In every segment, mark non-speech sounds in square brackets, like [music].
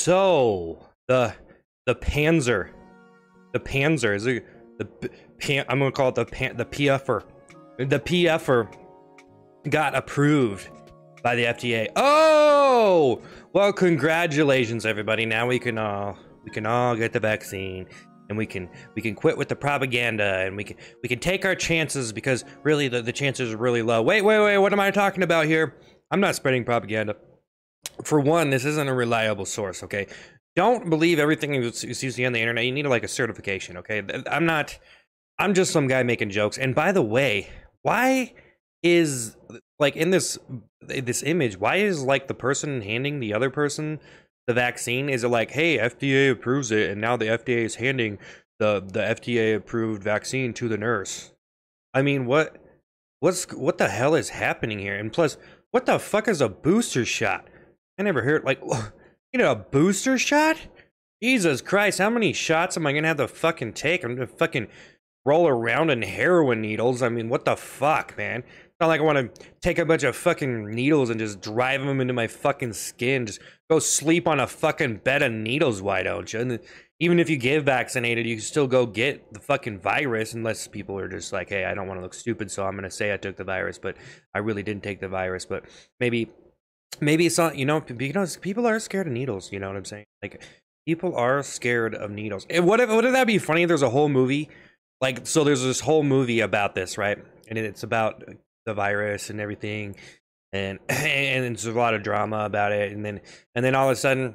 So the the Panzer, the Panzer is it, the pan, I'm gonna call it the pan, the PFer, the PFer got approved by the FDA. Oh, well, congratulations, everybody. Now we can all we can all get the vaccine, and we can we can quit with the propaganda, and we can we can take our chances because really the the chances are really low. Wait, wait, wait. What am I talking about here? I'm not spreading propaganda for one, this isn't a reliable source, okay? Don't believe everything you see on the internet. You need like a certification, okay? I'm not, I'm just some guy making jokes. And by the way, why is like in this this image? Why is like the person handing the other person the vaccine? Is it like, hey, FDA approves it, and now the FDA is handing the the FDA approved vaccine to the nurse? I mean, what what's what the hell is happening here? And plus, what the fuck is a booster shot? I never heard like [laughs] you know a booster shot. Jesus Christ, how many shots am I gonna have to fucking take? I'm gonna fucking roll around in heroin needles. I mean, what the fuck, man? It's not like I want to take a bunch of fucking needles and just drive them into my fucking skin. Just go sleep on a fucking bed of needles, why don't you? And even if you get vaccinated, you can still go get the fucking virus unless people are just like, hey, I don't want to look stupid, so I'm going to say I took the virus, but I really didn't take the virus. But maybe maybe it's not you know because people are scared of needles you know what i'm saying like people are scared of needles and what if wouldn't that be funny there's a whole movie like so there's this whole movie about this right and it's about the virus and everything and [clears throat] and there's a lot of drama about it and then and then all of a sudden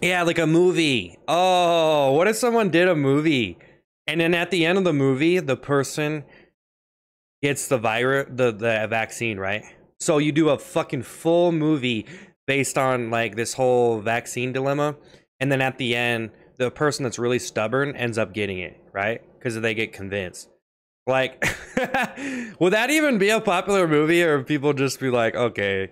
yeah like a movie oh what if someone did a movie and then at the end of the movie the person gets the virus the the vaccine right so you do a fucking full movie based on like this whole vaccine dilemma, and then at the end, the person that's really stubborn ends up getting it, right? Because they get convinced. Like, [laughs] will that even be a popular movie, or people just be like, okay,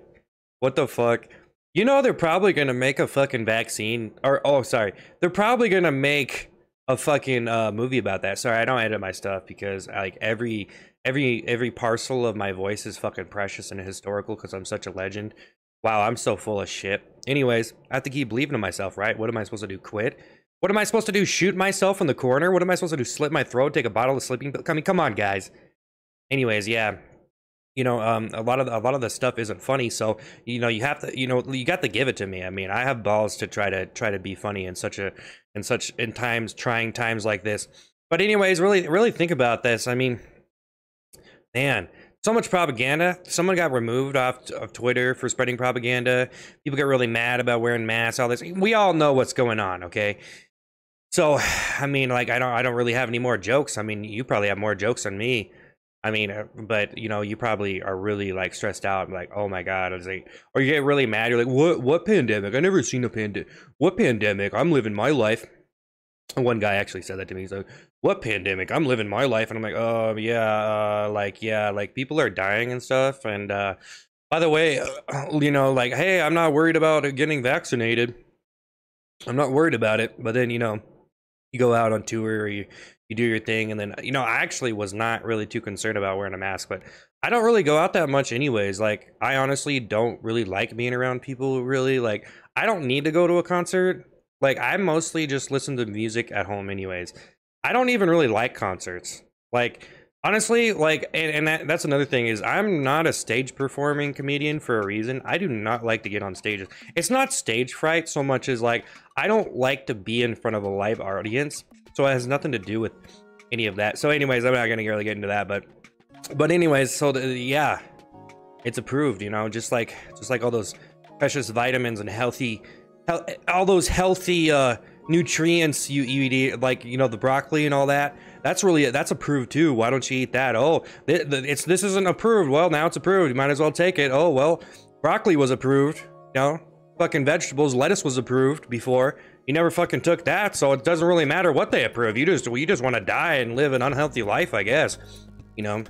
what the fuck? You know, they're probably gonna make a fucking vaccine, or oh, sorry, they're probably gonna make a fucking uh, movie about that. Sorry, I don't edit my stuff because like every every every parcel of my voice is fucking precious and historical because I'm such a legend. Wow, I'm so full of shit. Anyways, I have to keep believing in myself, right? What am I supposed to do? Quit? What am I supposed to do? Shoot myself in the corner? What am I supposed to do? Slit my throat? Take a bottle of sleeping pill? I mean, come on, guys. Anyways, yeah, you know, um, a lot of a lot of the stuff isn't funny. So you know, you have to, you know, you got to give it to me. I mean, I have balls to try to try to be funny in such a in such in times trying times like this. But anyways, really really think about this. I mean, man, so much propaganda. Someone got removed off of Twitter for spreading propaganda. People get really mad about wearing masks. All this. We all know what's going on. Okay. So, [sighs] I mean, like, I don't, I don't really have any more jokes. I mean, you probably have more jokes than me. I mean, uh, but you know, you probably are really like stressed out, like, oh my god, I was like, or you get really mad. You're like, what, what pandemic? I never seen a pandemic. What pandemic? I'm living my life one guy actually said that to me. He's like, "What pandemic? I'm living my life." And I'm like, "Oh yeah, uh, like yeah, like people are dying and stuff." And uh, by the way, uh, you know, like, hey, I'm not worried about getting vaccinated. I'm not worried about it. But then you know, you go out on tour, you you do your thing, and then you know, I actually was not really too concerned about wearing a mask, but I don't really go out that much anyways. Like, I honestly don't really like being around people. Really, like, I don't need to go to a concert like I mostly just listen to music at home anyways. I don't even really like concerts. Like honestly, like and, and that, that's another thing is I'm not a stage performing comedian for a reason. I do not like to get on stages. It's not stage fright so much as like I don't like to be in front of a live audience. So it has nothing to do with any of that. So anyways, I'm not going to really get into that, but but anyways, so the, yeah, it's approved, you know, just like just like all those precious vitamins and healthy all those healthy uh, nutrients you, eat, like you know the broccoli and all that. That's really that's approved too. Why don't you eat that? Oh, it's this isn't approved. Well, now it's approved. You might as well take it. Oh well, broccoli was approved. You know, fucking vegetables, lettuce was approved before. You never fucking took that, so it doesn't really matter what they approve. You just you just want to die and live an unhealthy life, I guess. You know.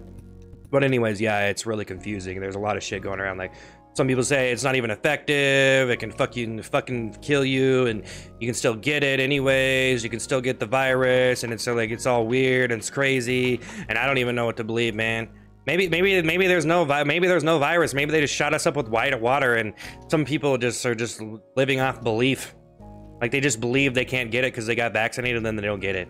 But anyways, yeah, it's really confusing. There's a lot of shit going around. Like some people say it's not even effective. It can fucking fucking kill you, and you can still get it anyways. You can still get the virus, and it's so like it's all weird and it's crazy. And I don't even know what to believe, man. Maybe maybe maybe there's no maybe there's no virus. Maybe they just shot us up with white water, and some people just are just living off belief. Like they just believe they can't get it because they got vaccinated, and then they don't get it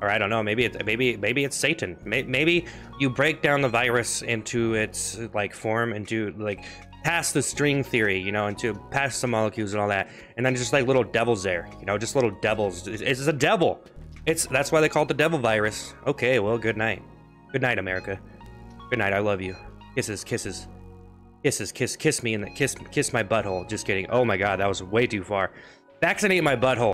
or I don't know, maybe it's maybe maybe it's Satan. Maybe you break down the virus into its like form into like past the string theory, you know, into past the molecules and all that, and then just like little devils there, you know, just little devils. It's, it's a devil. It's that's why they call it the devil virus. Okay, well, good night, good night, America. Good night, I love you. Kisses, kisses, kisses, kiss, kiss me and kiss, kiss my butthole. Just kidding. Oh my God, that was way too far. Vaccinate my butthole.